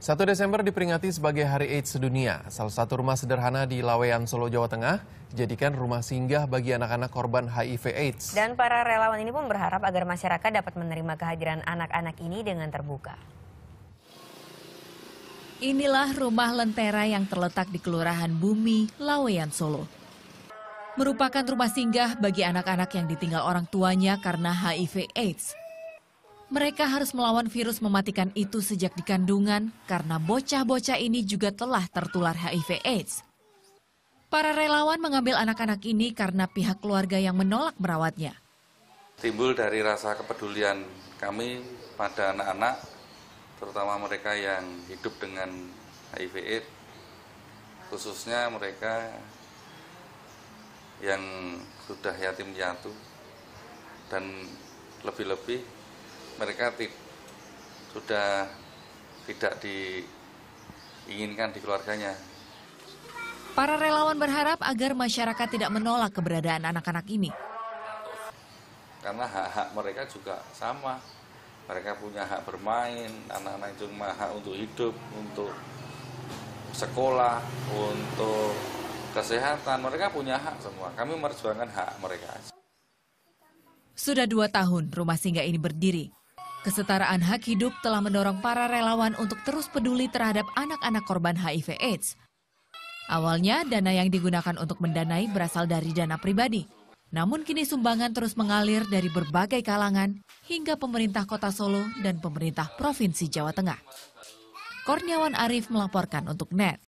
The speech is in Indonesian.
1 Desember diperingati sebagai Hari AIDS Sedunia. Salah satu rumah sederhana di Laweyan, Solo, Jawa Tengah, dijadikan rumah singgah bagi anak-anak korban HIV AIDS. Dan para relawan ini pun berharap agar masyarakat dapat menerima kehadiran anak-anak ini dengan terbuka. Inilah rumah lentera yang terletak di Kelurahan Bumi, Laweyan, Solo. Merupakan rumah singgah bagi anak-anak yang ditinggal orang tuanya karena HIV AIDS. Mereka harus melawan virus mematikan itu sejak di kandungan karena bocah-bocah ini juga telah tertular HIV AIDS. Para relawan mengambil anak-anak ini karena pihak keluarga yang menolak merawatnya. Timbul dari rasa kepedulian kami pada anak-anak, terutama mereka yang hidup dengan HIV AIDS, khususnya mereka yang sudah yatim piatu dan lebih-lebih mereka sudah tidak diinginkan di keluarganya. Para relawan berharap agar masyarakat tidak menolak keberadaan anak-anak ini. Karena hak-hak mereka juga sama. Mereka punya hak bermain, anak-anak itu punya hak untuk hidup, untuk sekolah, untuk kesehatan. Mereka punya hak semua. Kami merjuangkan hak mereka. Sudah dua tahun rumah singgah ini berdiri. Kesetaraan hak hidup telah mendorong para relawan untuk terus peduli terhadap anak-anak korban HIV/AIDS. Awalnya, dana yang digunakan untuk mendanai berasal dari dana pribadi. Namun kini sumbangan terus mengalir dari berbagai kalangan hingga pemerintah kota Solo dan pemerintah Provinsi Jawa Tengah. Kurniawan Arif melaporkan untuk NET.